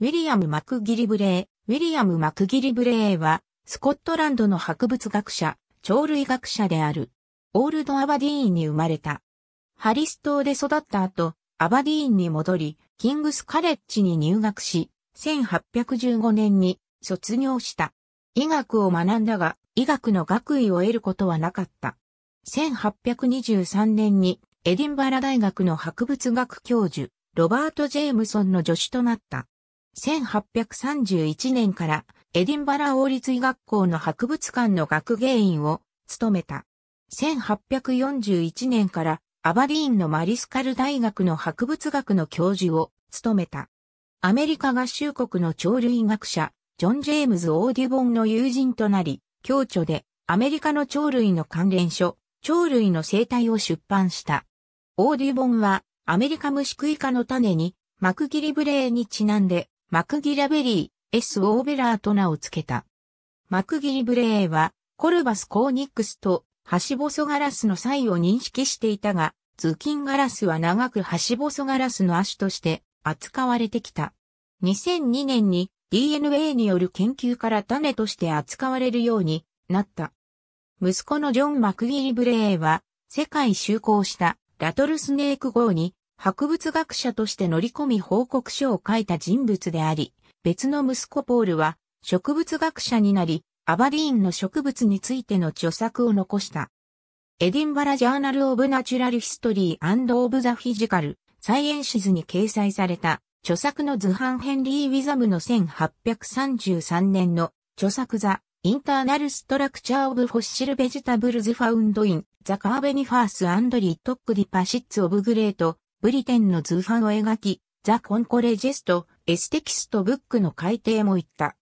ウィリアム・マクギリブレー。ウィリアム・マクギリブレーは、スコットランドの博物学者、鳥類学者である。オールド・アバディーンに生まれた。ハリス島で育った後、アバディーンに戻り、キングス・カレッジに入学し、1815年に卒業した。医学を学んだが、医学の学位を得ることはなかった。1823年に、エディンバラ大学の博物学教授、ロバート・ジェームソンの助手となった。1831年からエディンバラ王立医学校の博物館の学芸員を務めた。1841年からアバディーンのマリスカル大学の博物学の教授を務めた。アメリカ合衆国の鳥類学者、ジョン・ジェームズ・オーディボンの友人となり、共著でアメリカの鳥類の関連書、鳥類の生態を出版した。オーディボンはアメリカ虫食い科の種に、マクギリブレーにちなんで、マクギラベリー、S・ オーベラーと名を付けた。マクギリブレーは、コルバス・コーニックスと、ハシボソガラスの際を認識していたが、頭巾ガラスは長くハシボソガラスの足として扱われてきた。2002年に DNA による研究から種として扱われるようになった。息子のジョン・マクギリブレーは世界就航したラトルスネーク号に博物学者として乗り込み報告書を書いた人物であり、別の息子ポールは植物学者になり、アバディーンの植物についての著作を残した。エディンバラ・ジャーナル・オブ・ナチュラル・ヒストリー・オブ・ザ・フィジカル・サイエンシズに掲載された著作の図版ヘンリー・ウィザムの1833年の著作ザ・インターナル・ストラクチャー・オブ・フォッシル・ベジタブルズ・ファウンド・イン・ザ・カーベニファース・アンド・リー・トック・ディ・パシッツ・オブ・グレート・ブリテンの図派の描き、ザ・コンコレジェスト、エステキストブックの改訂も言った。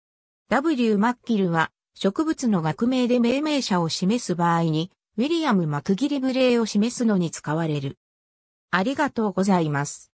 W. マッキルは、植物の学名で命名者を示す場合に、ウィリアム・マクギリブレイを示すのに使われる。ありがとうございます。